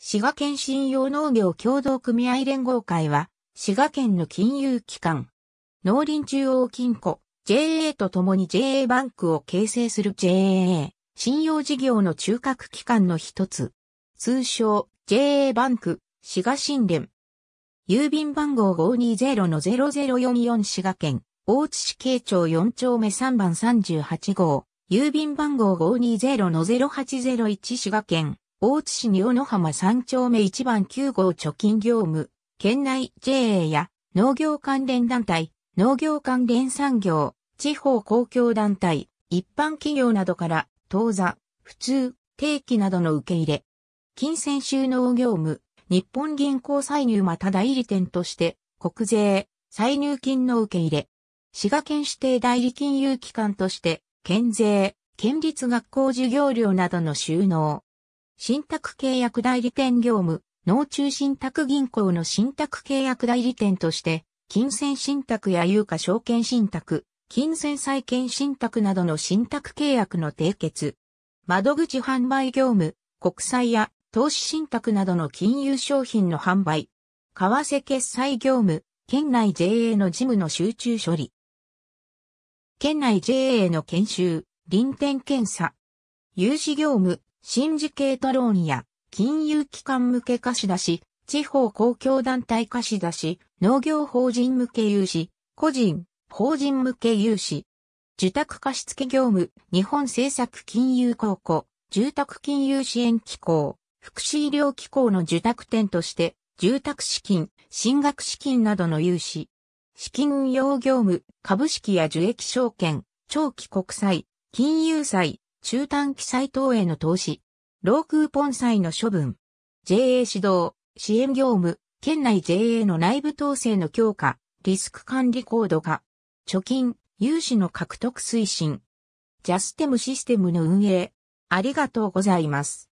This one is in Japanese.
滋賀県信用農業協同組合連合会は、滋賀県の金融機関、農林中央金庫、JA と共に JA バンクを形成する JA、信用事業の中核機関の一つ。通称 JA バンク、滋賀新連。郵便番号520-0044滋賀県、大津市慶長4丁目3番38号、郵便番号520-0801滋賀県、大津市に小野浜3丁目1番9号貯金業務、県内 JA や農業関連団体、農業関連産業、地方公共団体、一般企業などから当座、普通、定期などの受け入れ、金銭収納業務、日本銀行歳入また代理店として、国税、歳入金の受け入れ、滋賀県指定代理金融機関として、県税、県立学校授業料などの収納、信託契約代理店業務、農中信託銀行の信託契約代理店として、金銭信託や有価証券信託、金銭債券信託などの信託契約の締結。窓口販売業務、国債や投資信託などの金融商品の販売。為替決済業務、県内 JA の事務の集中処理。県内 JA の研修、臨転検査。融資業務、新時系トローンや金融機関向け貸し出し、地方公共団体貸し出し、農業法人向け融資、個人、法人向け融資、受託貸付業務、日本政策金融公庫、住宅金融支援機構、福祉医療機構の受託店として、住宅資金、進学資金などの融資、資金運用業務、株式や受益証券、長期国債、金融債、中短期再投への投資、ロークポン債の処分、JA 指導、支援業務、県内 JA の内部統制の強化、リスク管理高度化、貯金、融資の獲得推進、ジャステムシステムの運営。ありがとうございます。